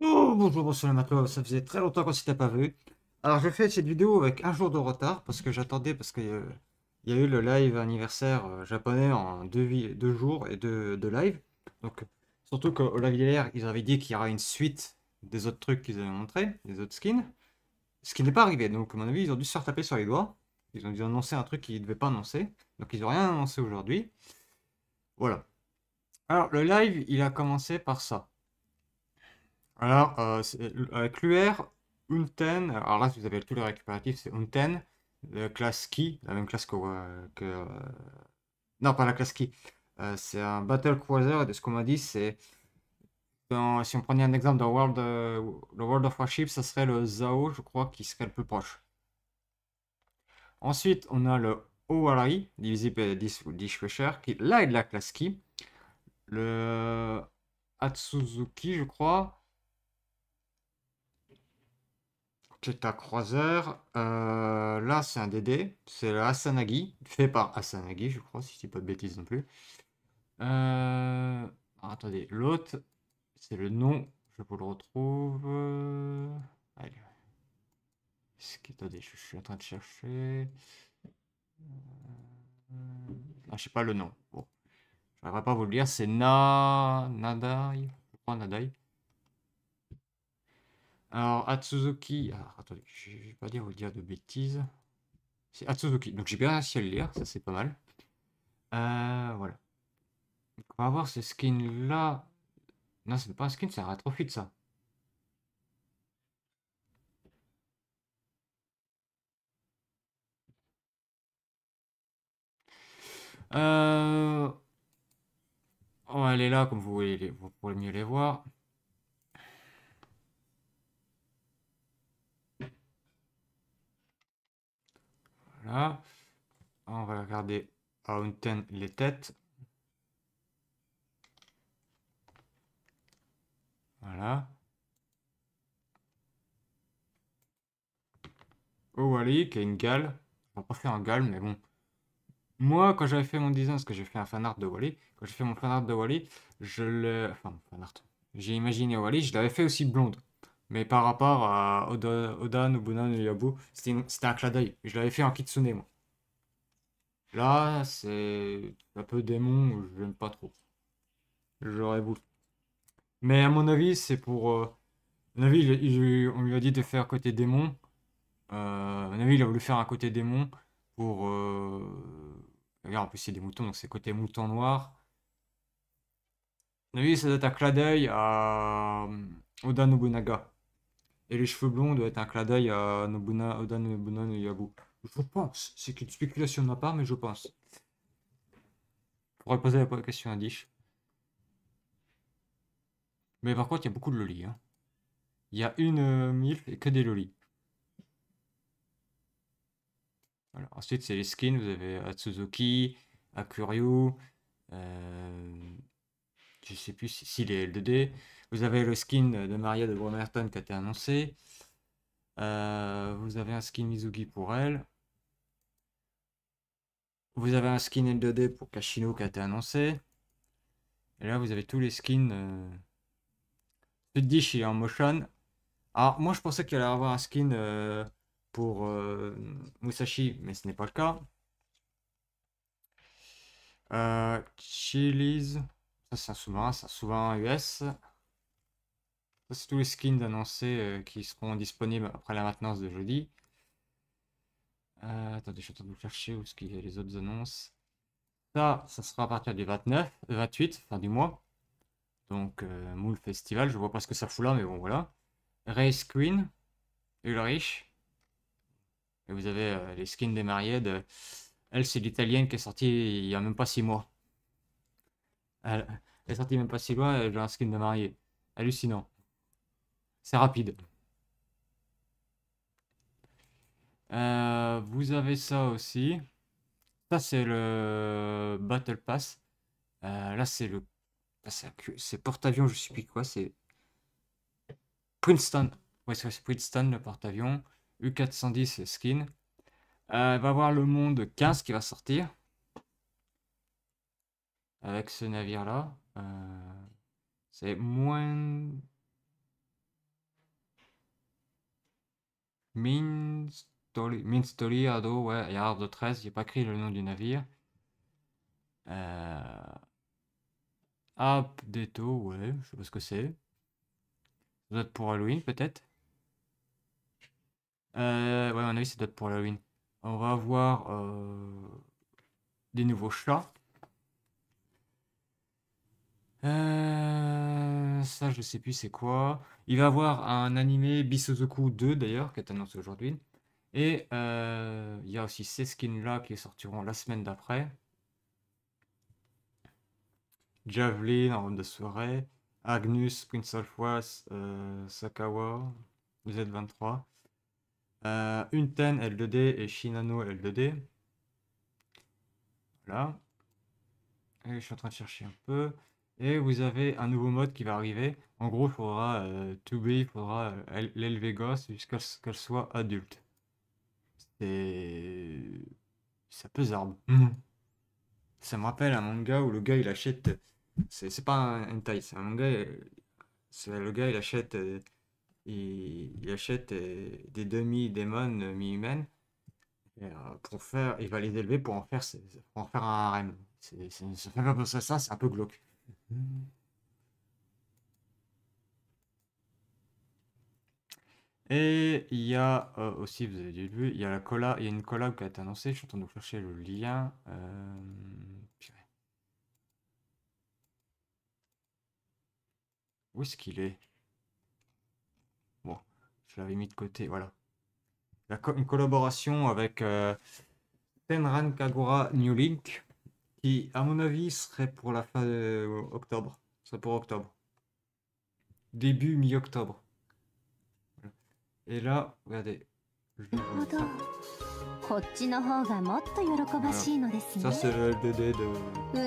Oh, bonjour, bonsoir les ça faisait très longtemps qu'on s'était pas vu. Alors j'ai fait cette vidéo avec un jour de retard parce que j'attendais parce qu'il euh, y a eu le live anniversaire euh, japonais en deux, jours et deux, lives. live. Donc surtout qu'au live hier, ils avaient dit qu'il y aura une suite des autres trucs qu'ils avaient montré, des autres skins. Ce qui n'est pas arrivé, donc à mon avis ils ont dû se faire taper sur les doigts. Ils ont dû annoncer un truc qu'ils ne devaient pas annoncer. Donc ils n'ont rien annoncé aujourd'hui. Voilà. Alors le live il a commencé par ça. Alors, euh, euh, avec l'UR, Unten, alors là, si vous avez tous les récupératifs, c'est Unten, la classe Ki, la même classe euh, que. non, pas la classe Ki. c'est un Battle Cruiser, et de ce qu'on m'a dit, c'est. si on prenait un exemple dans World, le World of Warship, ça serait le Zao, je crois, qui serait le plus proche. Ensuite, on a le Owari, divisible 10 ou 10 qui là est de la classe Ki. Le Atsuzuki, je crois. Theta Croiseur. Euh, là, c'est un DD. C'est le Asanagi, fait par Asanagi, je crois, si je dis pas de bêtises non plus. Euh, attendez, l'autre, c'est le nom. Je vous le retrouve. Euh, attendez, je, suis en train de chercher. Ah, je sais pas le nom. Bon. Je ne pas vous le dire. C'est Na... Nadai. Je crois Nadai. Alors, Atsuzuki. je vais pas dire vous dire de bêtises. C'est Atsuzuki. Donc, j'ai bien réussi à le lire, ça c'est pas mal. Euh, voilà. on va voir ce skin là. Non, c'est pas un skin, c'est un retrofit ça. Euh, on Oh, elle est là, comme vous voulez, pour mieux les voir. Ah, on va regarder à une les têtes. Voilà. Owali oh, qui a une gale. On va pas faire un gale, mais bon. Moi, quand j'avais fait mon design, parce que j'ai fait un fanart de Wally, quand j'ai fait mon fanart de Wally, je le. Enfin, J'ai imaginé Wally, je l'avais fait aussi blonde. Mais par rapport à Oda, Nobunaga c'était un clin Je l'avais fait en kitsune, moi. Là, c'est un peu démon, je n'aime pas trop. J'aurais voulu. Mais à mon avis, c'est pour. Euh, mon avis, on lui a dit de faire côté démon. Euh, mon avis, il a voulu faire un côté démon pour. Euh, regarde, en plus, c'est des moutons, donc c'est côté mouton noir. À mon avis, ça doit être un à Oda Nobunaga et les cheveux blonds doit être un clin d'œil à Nobuna, Oda Nobuna no Yabu. Je pense. C'est une spéculation de ma part, mais je pense. répondre poser la question à Dish. Mais par contre, il y a beaucoup de lolis. Hein. Il y a une euh, mille et que des lolis. Ensuite, c'est les skins. Vous avez euh, Atsuzuki, Akuryu, euh, je sais plus si, si les L2D. Vous avez le skin de Maria de Bromerton qui a été annoncé. Euh, vous avez un skin Mizugi pour elle. Vous avez un skin L2D pour Kashino qui a été annoncé. Et là, vous avez tous les skins. Tu euh, en motion. Alors, moi, je pensais qu'il allait avoir un skin euh, pour Musashi, mais ce n'est pas le cas. Euh, Chili's, ça c'est un sous-marin, c'est un US. Ça, c'est tous les skins d'annoncés euh, qui seront disponibles après la maintenance de jeudi. Euh, attendez, je suis en train de vous chercher où ce qu'il y a les autres annonces. Ça, ça sera à partir du 29, 28, fin du mois. Donc, euh, Moule Festival, je vois pas ce que ça fout là, mais bon, voilà. Race Queen, Ulrich. Et vous avez les skins des mariés Elle, c'est l'italienne qui est sortie il y a même pas six mois. Elle, est sortie même pas si mois a un skin de mariée. Hallucinant. C'est rapide. Euh, vous avez ça aussi. Ça, c'est le Battle Pass. Euh, là, c'est le... C'est porte-avions, je sais plus quoi. C'est Princeton. Ouais, c'est Princeton, le porte-avions. U410 skin. Euh, va voir le monde 15 qui va sortir. Avec ce navire-là. c'est moins... Minstoliado, ouais, il y a 13, j'ai pas écrit le nom du navire. Euh... Deto, ouais, je sais pas ce que c'est. Ça être pour Halloween, peut-être. Euh, ouais, à mon avis, ça doit être pour Halloween. On va avoir euh, des nouveaux chats. Euh ça je sais plus c'est quoi. Il va avoir un animé Bisozoku 2 d'ailleurs, qui est annoncé aujourd'hui. Et euh, il y a aussi ces skins-là qui sortiront la semaine d'après. Javelin en ronde de soirée. Agnus, Prince of Was euh, Sakawa, Z23. Euh, Unten L2D et Shinano L2D. Voilà. je suis en train de chercher un peu. Et vous avez un nouveau mode qui va arriver. En gros, il faudra euh, faudra euh, l'élever gosse jusqu'à ce qu'elle soit adulte. C'est. Ça un peu Ça me rappelle un manga où le gars il achète. C'est pas un taille' c'est un manga. Euh, c'est le gars il achète. il, achète des demi-démons mi-humaines pour faire. Il va les élever pour en faire, pour en faire un harem. Ça fait pas penser ça, c'est un peu glauque. Hmm. Et il y a euh, aussi, vous avez vu, il y a la colla il y a une collab qui a été annoncée. Je suis en train de chercher le lien. Euh, Où est-ce qu'il est, Bon, je l'avais mis de côté, voilà. La une collaboration avec Tenran euh, Kagura New Link qui, à mon avis, serait pour la fin euh, octobre. Ça pour octobre. Début mi-octobre. Et là, regardez. Ça, c'est le LDD de...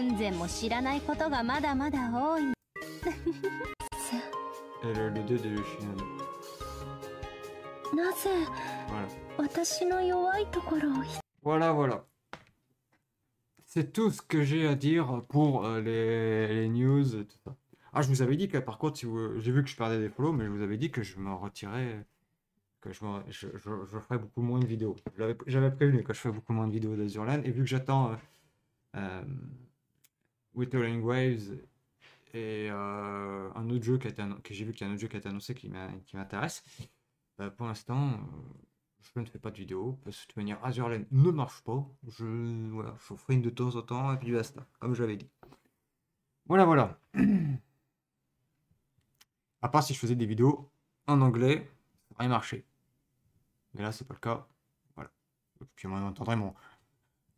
Et le LDD de Shinano. Voilà, voilà. C'est tout ce que j'ai à dire pour euh, les, news. Tout ça. Ah, je vous avais dit que par contre, si vous... j'ai vu que je perdais des follow, mais je vous avais dit que je me retirais, que je, ferais beaucoup moins de vidéos. J'avais prévu que je ferais beaucoup moins de vidéos d'Azurland, et vu que j'attends euh, euh Withering Waves et euh, un autre jeu qui a que j'ai vu qu'il y a un autre jeu qui a été annoncé qui m'intéresse, bah, pour l'instant, je ne fais pas de vidéo, parce que de manière Azure Lane ne marche pas. Je, ferai une de temps en temps, et puis basta, comme j'avais dit. Voilà, voilà. À part si je faisais des vidéos en anglais, ça aurait marché. Mais là, c'est pas le cas. Voilà. puis on entendrait mon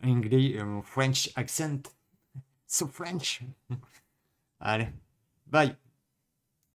anglais, euh, mon French accent. So French. Allez, bye.